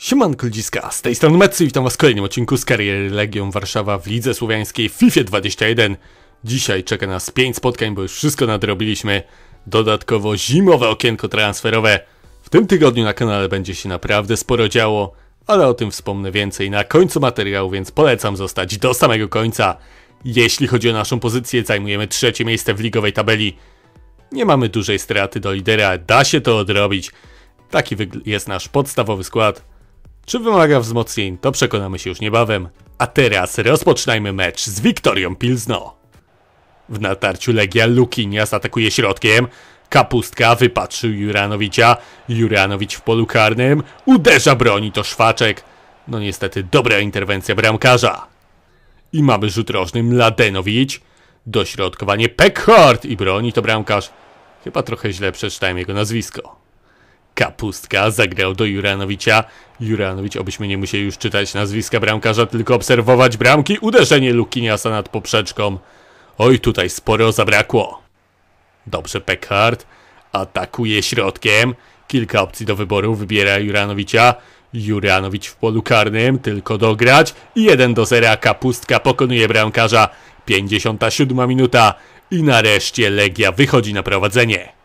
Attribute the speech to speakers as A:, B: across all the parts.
A: Siemanko ludziska, z tej strony Metsy i witam was w kolejnym odcinku z kariery Legion Warszawa w Lidze Słowiańskiej FIFA 21. Dzisiaj czeka nas 5 spotkań, bo już wszystko nadrobiliśmy. Dodatkowo zimowe okienko transferowe. W tym tygodniu na kanale będzie się naprawdę sporo działo, ale o tym wspomnę więcej na końcu materiału, więc polecam zostać do samego końca. Jeśli chodzi o naszą pozycję, zajmujemy trzecie miejsce w ligowej tabeli. Nie mamy dużej straty do lidera, da się to odrobić. Taki jest nasz podstawowy skład. Czy wymaga wzmocnień, to przekonamy się już niebawem. A teraz rozpoczynajmy mecz z Wiktorią Pilzno. W natarciu Legia Lukinias atakuje środkiem. Kapustka wypatrzył Juranowicza. Juranowicz w polu karnym. Uderza broni to szwaczek. No niestety dobra interwencja bramkarza. I mamy rzut rożny Mladenowicz. Dośrodkowanie Peckhardt i broni to bramkarz. Chyba trochę źle przeczytałem jego nazwisko. Kapustka zagrał do Juranowicza. Juranowicz, obyśmy nie musieli już czytać nazwiska bramkarza, tylko obserwować bramki. Uderzenie Lukiniasa nad poprzeczką. Oj, tutaj sporo zabrakło. Dobrze, Peckhardt atakuje środkiem. Kilka opcji do wyboru wybiera Juranowicza. Juranowicz w polu karnym, tylko dograć. 1 do 0, Kapustka pokonuje bramkarza. 57 minuta i nareszcie Legia wychodzi na prowadzenie.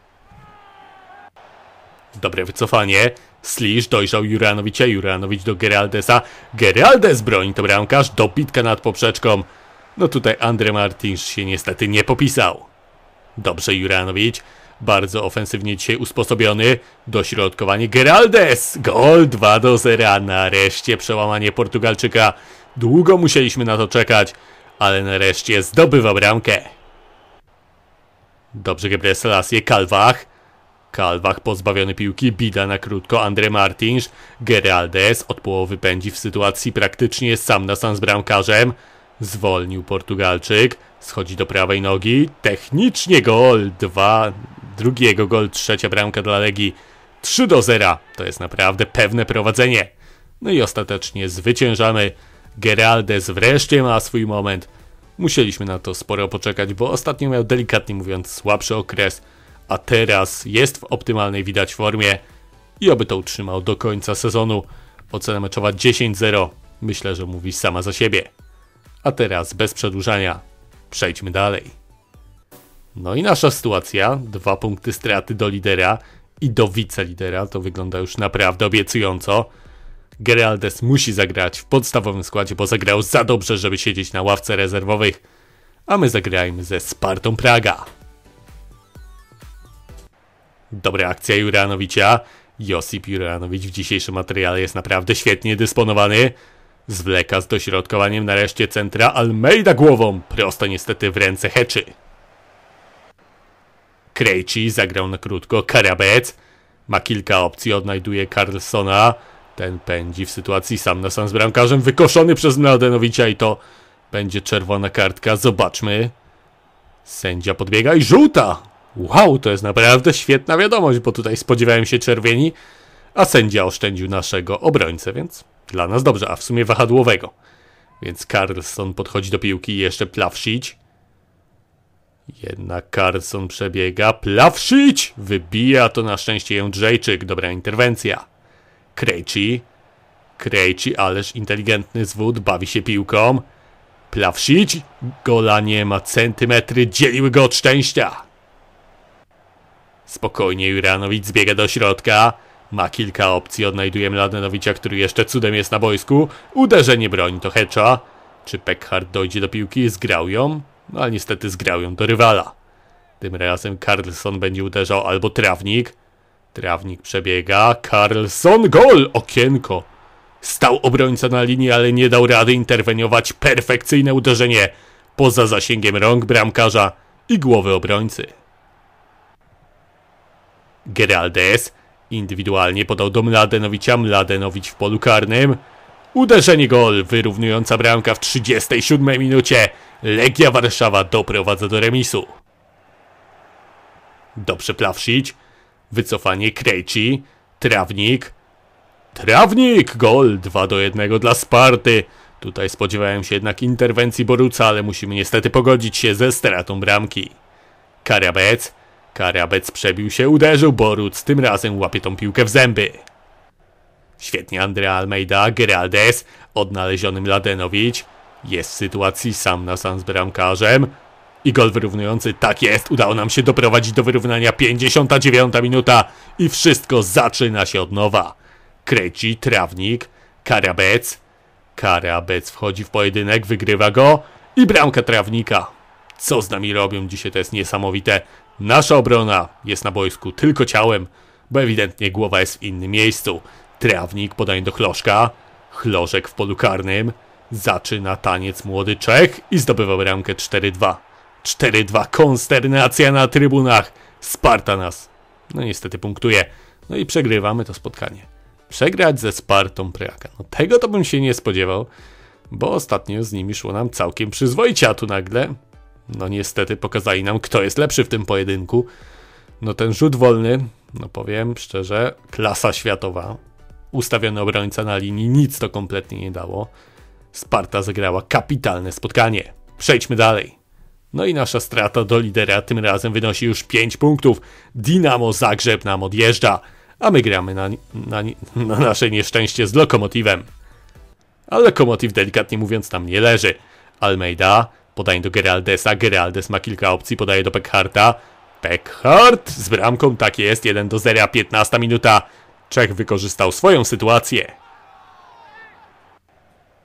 A: Dobre wycofanie. Slisz dojrzał Juranowicia, Juranowicz do Geraldesa. Geraldes broni to bramkarz, dobitka nad poprzeczką. No tutaj Andre Martins się niestety nie popisał. Dobrze Juranowicz, bardzo ofensywnie dzisiaj usposobiony. Dośrodkowanie Geraldes! Gol 2 do 0, nareszcie przełamanie Portugalczyka. Długo musieliśmy na to czekać, ale nareszcie zdobywa bramkę. Dobrze Gebre Selassie, Kalwach. Kalwach pozbawiony piłki, bida na krótko, Andre Martins, Geraldes od połowy pędzi w sytuacji praktycznie sam na sam z bramkarzem. Zwolnił Portugalczyk, schodzi do prawej nogi, technicznie gol, dwa, drugiego gol, trzecia bramka dla Legii. 3 do 0, to jest naprawdę pewne prowadzenie. No i ostatecznie zwyciężamy. Geraldes wreszcie ma swój moment. Musieliśmy na to sporo poczekać, bo ostatnio miał delikatnie mówiąc słabszy okres a teraz jest w optymalnej widać formie i oby to utrzymał do końca sezonu. Ocena meczowa 10-0 myślę, że mówi sama za siebie. A teraz bez przedłużania przejdźmy dalej. No i nasza sytuacja, dwa punkty straty do lidera i do wicelidera, to wygląda już naprawdę obiecująco. Geraldes musi zagrać w podstawowym składzie, bo zagrał za dobrze, żeby siedzieć na ławce rezerwowych, a my zagrajmy ze Spartą Praga. Dobra akcja Juranowicza. Josip Juranowicz w dzisiejszym materiale jest naprawdę świetnie dysponowany. Zwleka z dośrodkowaniem nareszcie centra Almeida głową, prosto niestety w ręce Heczy. Krejci zagrał na krótko Karabec. Ma kilka opcji, odnajduje Carlsona. Ten pędzi w sytuacji sam na sam z bramkarzem, wykoszony przez Mladenowicza i to będzie czerwona kartka. Zobaczmy. Sędzia podbiega i żółta! Wow, to jest naprawdę świetna wiadomość, bo tutaj spodziewałem się czerwieni, a sędzia oszczędził naszego obrońcę, więc dla nas dobrze, a w sumie wahadłowego. Więc Carlson podchodzi do piłki i jeszcze plawszyć. Jednak Carlson przebiega. Plawszyć! Wybija to na szczęście Jędrzejczyk. Dobra interwencja. Krejci. Krejci, ależ inteligentny zwód. Bawi się piłką. Plawszyć. Gola nie ma centymetry. Dzieliły go od szczęścia. Spokojnie Juranowicz zbiega do środka. Ma kilka opcji, odnajduje Mladenowicza, który jeszcze cudem jest na boisku. Uderzenie broni to Hecza. Czy Peckhart dojdzie do piłki? Zgrał ją, no ale niestety zgrał ją do rywala. Tym razem Carlson będzie uderzał albo Trawnik. Trawnik przebiega, Carlson, gol, okienko. Stał obrońca na linii, ale nie dał rady interweniować. Perfekcyjne uderzenie poza zasięgiem rąk bramkarza i głowy obrońcy. Geraldes indywidualnie podał do Mladenowicza, Mladenowicz w polu karnym. Uderzenie gol, wyrównująca bramka w 37 minucie. Legia Warszawa doprowadza do remisu. Dobrze Plawszić, wycofanie Krejci, Trawnik. Trawnik, gol 2 do 1 dla Sparty. Tutaj spodziewałem się jednak interwencji Boruca, ale musimy niestety pogodzić się ze stratą bramki. Karabec, Karabec przebił się, uderzył Boruc, tym razem łapie tą piłkę w zęby. Świetnie Andrea Almeida, Geraldes, odnaleziony Mladenowicz. Jest w sytuacji sam na sam z bramkarzem. I gol wyrównujący, tak jest, udało nam się doprowadzić do wyrównania 59 minuta i wszystko zaczyna się od nowa. Kreci, trawnik, Karabec. Karabec wchodzi w pojedynek, wygrywa go i bramka trawnika. Co z nami robią dzisiaj, to jest niesamowite. Nasza obrona jest na boisku tylko ciałem, bo ewidentnie głowa jest w innym miejscu. Trawnik podaje do Chloszka, Chlożek w polu karnym, zaczyna taniec młody Czech i zdobywa bramkę 4-2. 4-2, konsternacja na trybunach, Sparta nas. No niestety punktuje, no i przegrywamy to spotkanie. Przegrać ze Spartą Preaka, no tego to bym się nie spodziewał, bo ostatnio z nimi szło nam całkiem przyzwoicie, a tu nagle no niestety pokazali nam, kto jest lepszy w tym pojedynku. No ten rzut wolny, no powiem szczerze, klasa światowa. Ustawiony obrońca na linii, nic to kompletnie nie dało. Sparta zagrała kapitalne spotkanie. Przejdźmy dalej. No i nasza strata do lidera tym razem wynosi już 5 punktów. Dinamo Zagrzeb nam odjeżdża, a my gramy na, na, na nasze nieszczęście z Lokomotywem. A Lokomotyw delikatnie mówiąc tam nie leży. Almeida Podaję do Geraldesa. Geraldes ma kilka opcji. Podaje do Peckharta. Peckhart z bramką. Tak jest. 1 do 0. 15 minuta. Czech wykorzystał swoją sytuację.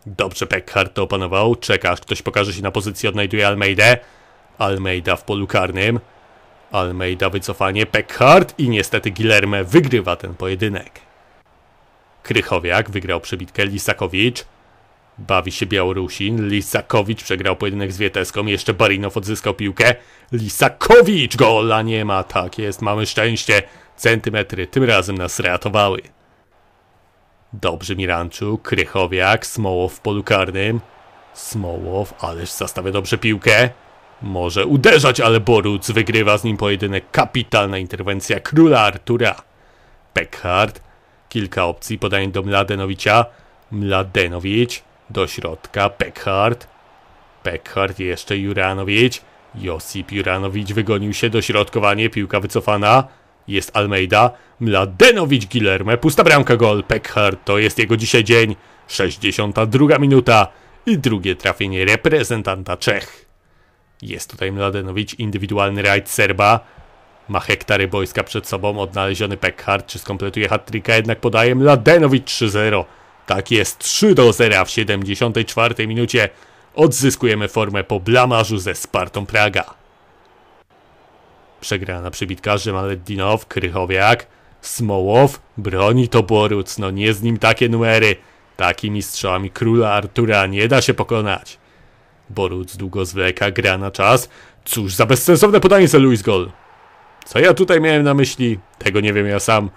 A: Dobrze Peckhart to opanował. Czeka aż ktoś pokaże się na pozycji. Odnajduje Almeida. Almeida w polu karnym. Almeida wycofanie. Peckhart i niestety Guilherme wygrywa ten pojedynek. Krychowiak wygrał przebitkę Lisakowicz. Bawi się Białorusin, Lisakowicz przegrał pojedynek z Wieteską, jeszcze Barinow odzyskał piłkę. Lisakowicz! Gola nie ma, tak jest, mamy szczęście. Centymetry tym razem nas ratowały. Dobrze Miranczuk, Krychowiak, Smołow w polu karnym. Smołow, ależ zastawia dobrze piłkę. Może uderzać, ale Boruc wygrywa z nim pojedynek. Kapitalna interwencja króla Artura. Peckhardt, kilka opcji, podanie do Mladenowicza. Mladenowicz, do środka Peckhart. Peckhart jeszcze Juranowicz. Josip Juranowicz wygonił się, do środkowania. piłka wycofana. Jest Almeida, Mladenowicz Gilerme, pusta bramka gol, Peckhart, to jest jego dzisiaj dzień. 62 minuta i drugie trafienie reprezentanta Czech. Jest tutaj Mladenowicz, indywidualny rajd Serba. Ma hektary boiska przed sobą, odnaleziony Peckhart, czy skompletuje hat-tricka, jednak podaje Mladenowicz 3-0. Tak jest, 3 do 0 w 74 minucie. Odzyskujemy formę po blamarzu ze Spartą Praga. Przegrana przy bitkarzy Maledinow, Krychowiak, Smołow, broni to Toboruc. No nie z nim takie numery. Takimi strzałami króla Artura nie da się pokonać. Boruc długo zwleka, gra na czas. Cóż za bezsensowne podanie za Luis Gol. Co ja tutaj miałem na myśli? Tego nie wiem ja sam.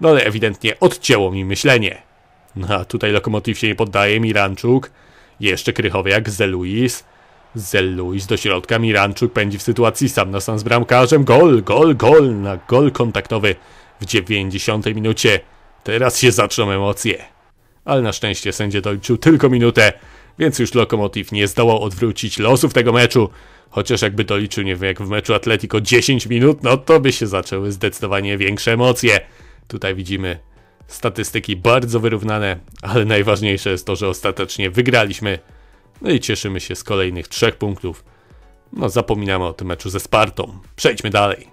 A: No ale ewidentnie odcięło mi myślenie. No a tutaj Lokomotiv się nie poddaje, Miranczuk. Jeszcze Krychowiak, Zeluis. Zeluis do środka, Miranczuk pędzi w sytuacji sam na sam z bramkarzem. Gol, gol, gol na gol kontaktowy w 90 minucie. Teraz się zaczną emocje. Ale na szczęście sędzia doliczył tylko minutę, więc już Lokomotiv nie zdołał odwrócić losów tego meczu. Chociaż jakby doliczył, nie wiem, jak w meczu Atletico 10 minut, no to by się zaczęły zdecydowanie większe emocje. Tutaj widzimy Statystyki bardzo wyrównane, ale najważniejsze jest to, że ostatecznie wygraliśmy. No i cieszymy się z kolejnych trzech punktów. No, zapominamy o tym meczu ze Spartą. Przejdźmy dalej.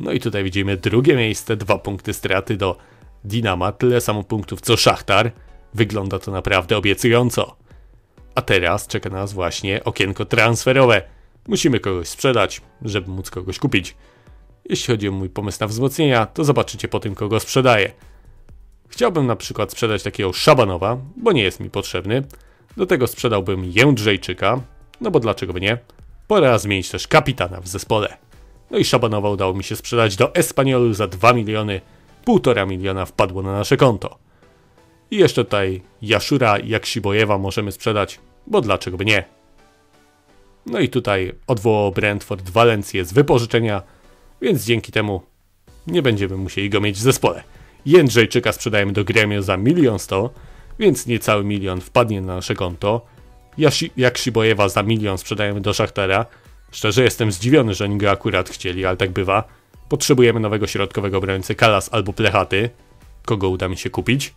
A: No i tutaj widzimy drugie miejsce, dwa punkty straty do Dinama, tyle samo punktów co Szachtar. Wygląda to naprawdę obiecująco. A teraz czeka nas właśnie okienko transferowe. Musimy kogoś sprzedać, żeby móc kogoś kupić. Jeśli chodzi o mój pomysł na wzmocnienia, to zobaczycie po tym, kogo sprzedaję. Chciałbym na przykład sprzedać takiego Szabanowa, bo nie jest mi potrzebny. Do tego sprzedałbym Jędrzejczyka, no bo dlaczego by nie? Pora zmienić też kapitana w zespole. No i Szabanowa udało mi się sprzedać do Espaniolu za 2 miliony, 1,5 miliona wpadło na nasze konto. I jeszcze tutaj Jaszura Jaksibojewa możemy sprzedać, bo dlaczego by nie? No i tutaj odwołał Brentford Walencję z wypożyczenia, więc dzięki temu nie będziemy musieli go mieć w zespole. Jędrzejczyka sprzedajemy do Gremio za milion sto, więc niecały milion wpadnie na nasze konto. jak Jaksibojewa za milion sprzedajemy do szachtera. Szczerze jestem zdziwiony, że oni go akurat chcieli, ale tak bywa. Potrzebujemy nowego środkowego obrońcy Kalas albo Plechaty. Kogo uda mi się kupić?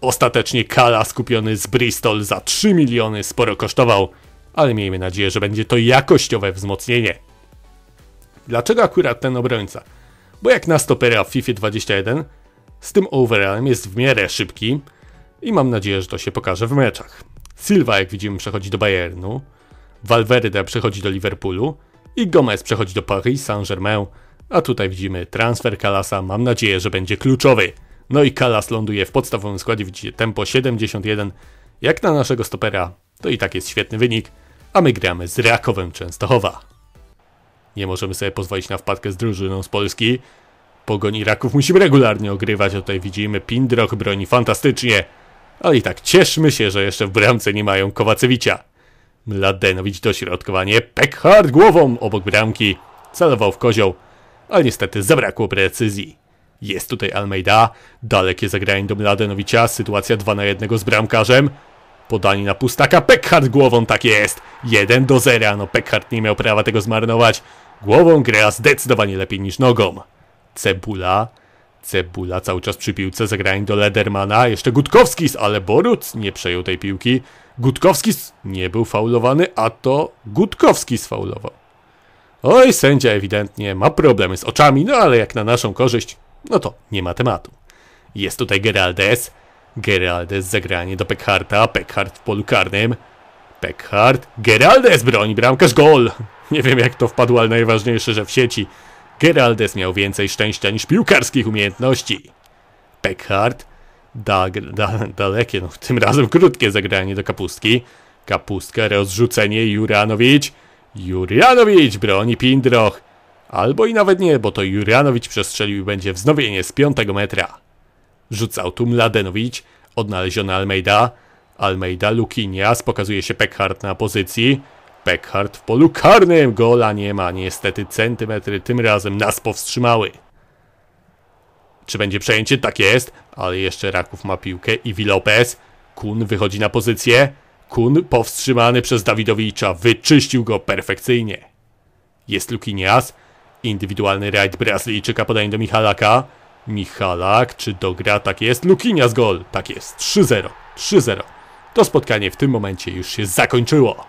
A: Ostatecznie Kalas kupiony z Bristol za 3 miliony sporo kosztował, ale miejmy nadzieję, że będzie to jakościowe wzmocnienie. Dlaczego akurat ten obrońca? Bo jak na stopera w FIFA 21 z tym overallem jest w miarę szybki i mam nadzieję, że to się pokaże w meczach. Silva, jak widzimy, przechodzi do Bayernu, Valverde przechodzi do Liverpoolu i Gomez przechodzi do Paris Saint-Germain, a tutaj widzimy transfer Kalasa, mam nadzieję, że będzie kluczowy. No i Kalas ląduje w podstawowym składzie, widzicie tempo 71, jak na naszego stopera, to i tak jest świetny wynik, a my gramy z Rakowem Częstochowa. Nie możemy sobie pozwolić na wpadkę z drużyną z Polski, Pogoni raków musimy regularnie ogrywać, a tutaj widzimy Pindroch broni fantastycznie. Ale no i tak cieszmy się, że jeszcze w bramce nie mają Kowacewicza. Mladenowicz dośrodkowanie, Pekhard głową obok bramki, celował w kozioł, ale niestety zabrakło precyzji. Jest tutaj Almeida, dalekie zagranie do Mladenowicza, sytuacja 2 na 1 z bramkarzem. Podanie na pustaka, Pekhard głową, tak jest, 1 do 0, no Pekhard nie miał prawa tego zmarnować. Głową gra zdecydowanie lepiej niż nogą. Cebula. Cebula cały czas przy piłce, zagrań do Ledermana. Jeszcze Gutkowski, ale Boruc nie przejął tej piłki. Gutkowski nie był faulowany, a to Gutkowski sfaulował. Oj, sędzia ewidentnie ma problemy z oczami, no ale jak na naszą korzyść, no to nie ma tematu. Jest tutaj Geraldes. Geraldes zagranie do Peckharta, Peckhart w polu karnym. Peckhart, Geraldes broni, bramkarz gol! Nie wiem jak to wpadło, ale najważniejsze, że w sieci. Geraldes miał więcej szczęścia niż piłkarskich umiejętności. Peckhardt, da, da, dalekie, no tym razem krótkie zagranie do kapustki. Kapustka, rozrzucenie, Juranowicz. Juranowicz broni Pindroch. Albo i nawet nie, bo to Juranowicz przestrzelił i będzie wznowienie z piątego metra. Rzucał tu Mladenowicz, odnaleziony Almeida. Almeida, Lukinias, pokazuje się Peckhardt na pozycji. Peckhardt w polu karnym. Gola nie ma. Niestety centymetry tym razem nas powstrzymały. Czy będzie przejęcie? Tak jest. Ale jeszcze Raków ma piłkę. i Lopez. Kun wychodzi na pozycję. Kun powstrzymany przez Dawidowicza. Wyczyścił go perfekcyjnie. Jest Lukinias. Indywidualny rajd Brazylijczyka podaje do Michalaka. Michalak, czy dogra? Tak jest. Lukinias gol. Tak jest. 3-0. 3-0. To spotkanie w tym momencie już się zakończyło.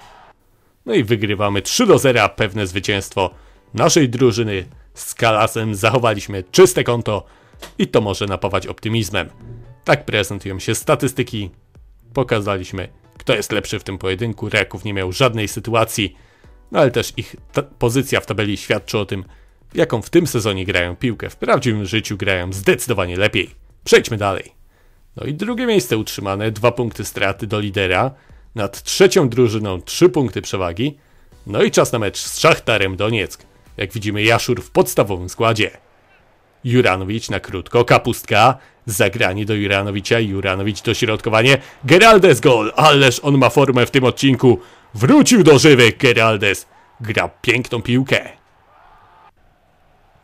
A: No i wygrywamy 3 do 0, pewne zwycięstwo naszej drużyny. Z Kalasem zachowaliśmy czyste konto i to może napawać optymizmem. Tak prezentują się statystyki. Pokazaliśmy, kto jest lepszy w tym pojedynku. Reków nie miał żadnej sytuacji, no ale też ich pozycja w tabeli świadczy o tym, jaką w tym sezonie grają piłkę. W prawdziwym życiu grają zdecydowanie lepiej. Przejdźmy dalej. No i drugie miejsce utrzymane, dwa punkty straty do lidera nad trzecią drużyną 3 punkty przewagi. No i czas na mecz z Szachtarem Donieck. Jak widzimy, Jaszur w podstawowym składzie. Juranowicz na krótko, kapustka, zagranie do Juranowicza, Juranowicz dośrodkowanie, Geraldes gol, ależ on ma formę w tym odcinku, wrócił do żywych Geraldes, gra piękną piłkę.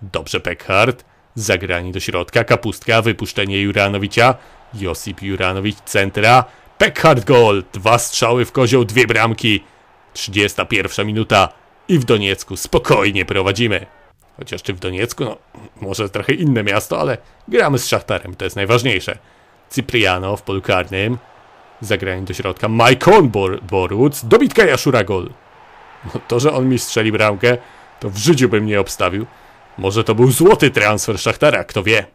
A: Dobrze Peckhardt, zagranie do środka, kapustka, wypuszczenie Juranowicza, Josip Juranowicz centra, Peckhard gol, dwa strzały w kozioł, dwie bramki. 31 minuta i w Doniecku spokojnie prowadzimy. Chociaż czy w Doniecku, no może trochę inne miasto, ale gramy z Szachtarem, to jest najważniejsze. Cypriano w polu karnym, zagranie do środka, Maikon Bor Boruc, dobitka Jaszura gol. No, to, że on mi strzeli bramkę, to w życiu bym nie obstawił. Może to był złoty transfer Szachtara, kto wie.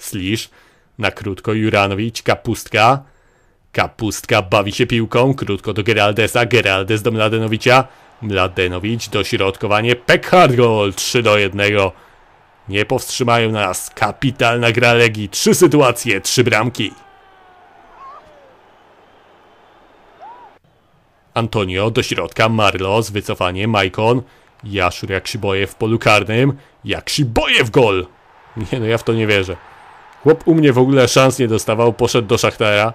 A: Slisz, na krótko Juranowicz, Kapustka, Kapustka bawi się piłką, krótko do Geraldesa, Geraldes do Mladenowicza. Mladenowicz, dośrodkowanie, Peckhard gol, 3 do 1. Nie powstrzymają nas, kapitalna gra Legii, trzy sytuacje, trzy bramki. Antonio do środka, Marlos, wycofanie, Maicon, Jaszur jak Szyboje w polu karnym, jak Szyboje w gol! Nie no, ja w to nie wierzę. Chłop u mnie w ogóle szans nie dostawał, poszedł do Szachtara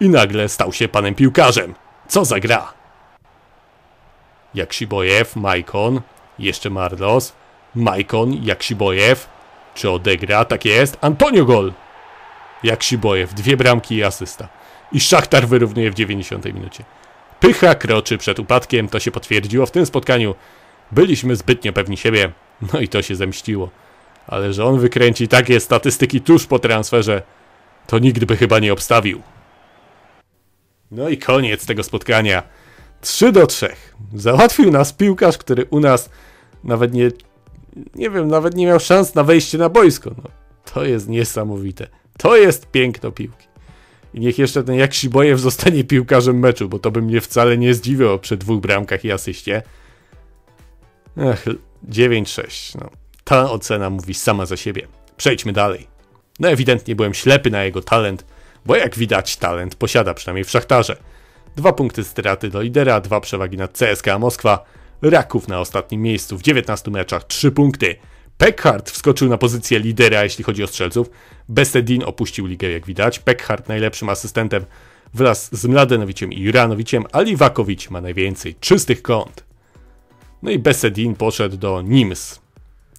A: i nagle stał się panem piłkarzem. Co za gra! Jaksibojew, Majkon, jeszcze Marlos, Majkon, Jaksibojew, czy odegra? Tak jest, Antonio gol! Jaksibojew, dwie bramki i asysta. I Szachtar wyrównuje w 90 minucie. Pycha kroczy przed upadkiem, to się potwierdziło w tym spotkaniu. Byliśmy zbytnio pewni siebie, no i to się zemściło. Ale że on wykręci takie statystyki tuż po transferze, to nikt by chyba nie obstawił. No i koniec tego spotkania. 3 do 3. Załatwił nas piłkarz, który u nas nawet nie, nie wiem, nawet nie miał szans na wejście na boisko. No, to jest niesamowite. To jest piękno piłki. I niech jeszcze ten Bojew zostanie piłkarzem meczu, bo to by mnie wcale nie zdziwiło przy dwóch bramkach i asyście. Ach, 9-6. No, ta ocena mówi sama za siebie. Przejdźmy dalej. No ewidentnie byłem ślepy na jego talent bo jak widać talent posiada przynajmniej w Szachtarze. Dwa punkty straty do lidera, dwa przewagi nad CSKA Moskwa, Raków na ostatnim miejscu w 19 meczach, 3 punkty. Peckhardt wskoczył na pozycję lidera, jeśli chodzi o strzelców. Besedin opuścił ligę, jak widać. Peckhardt najlepszym asystentem wraz z Mladenowiciem i Juranowiciem, a Liwakowicz ma najwięcej czystych kąt. No i Besedin poszedł do Nims.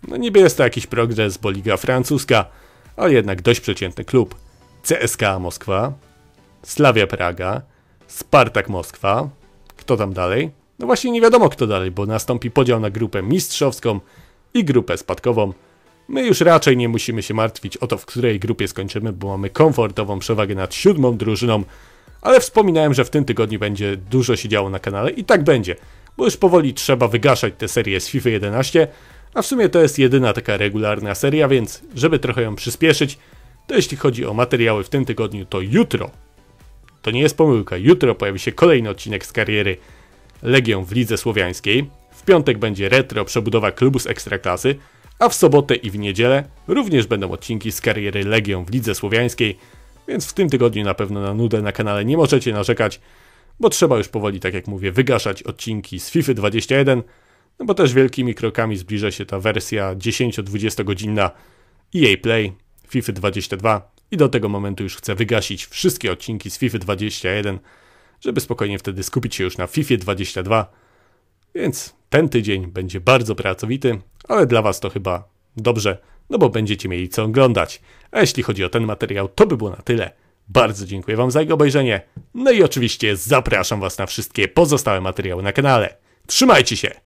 A: No niby jest to jakiś progres, bo liga francuska, ale jednak dość przeciętny klub. CSKA Moskwa, Slavia Praga, Spartak Moskwa. Kto tam dalej? No właśnie nie wiadomo kto dalej, bo nastąpi podział na grupę mistrzowską i grupę spadkową. My już raczej nie musimy się martwić o to, w której grupie skończymy, bo mamy komfortową przewagę nad siódmą drużyną, ale wspominałem, że w tym tygodniu będzie dużo się działo na kanale i tak będzie, bo już powoli trzeba wygaszać tę serię z FIFA 11, a w sumie to jest jedyna taka regularna seria, więc żeby trochę ją przyspieszyć, to jeśli chodzi o materiały w tym tygodniu, to jutro, to nie jest pomyłka, jutro pojawi się kolejny odcinek z kariery Legią w Lidze Słowiańskiej. W piątek będzie retro przebudowa klubu z Ekstraklasy, a w sobotę i w niedzielę również będą odcinki z kariery Legią w Lidze Słowiańskiej, więc w tym tygodniu na pewno na nudę na kanale nie możecie narzekać, bo trzeba już powoli, tak jak mówię, wygaszać odcinki z FIFA 21, no bo też wielkimi krokami zbliża się ta wersja 10-20 godzinna EA Play, FIFA 22 i do tego momentu już chcę wygasić wszystkie odcinki z FIFA 21, żeby spokojnie wtedy skupić się już na FIFA 22. Więc ten tydzień będzie bardzo pracowity, ale dla Was to chyba dobrze, no bo będziecie mieli co oglądać. A jeśli chodzi o ten materiał, to by było na tyle. Bardzo dziękuję Wam za jego obejrzenie. No i oczywiście zapraszam Was na wszystkie pozostałe materiały na kanale. Trzymajcie się!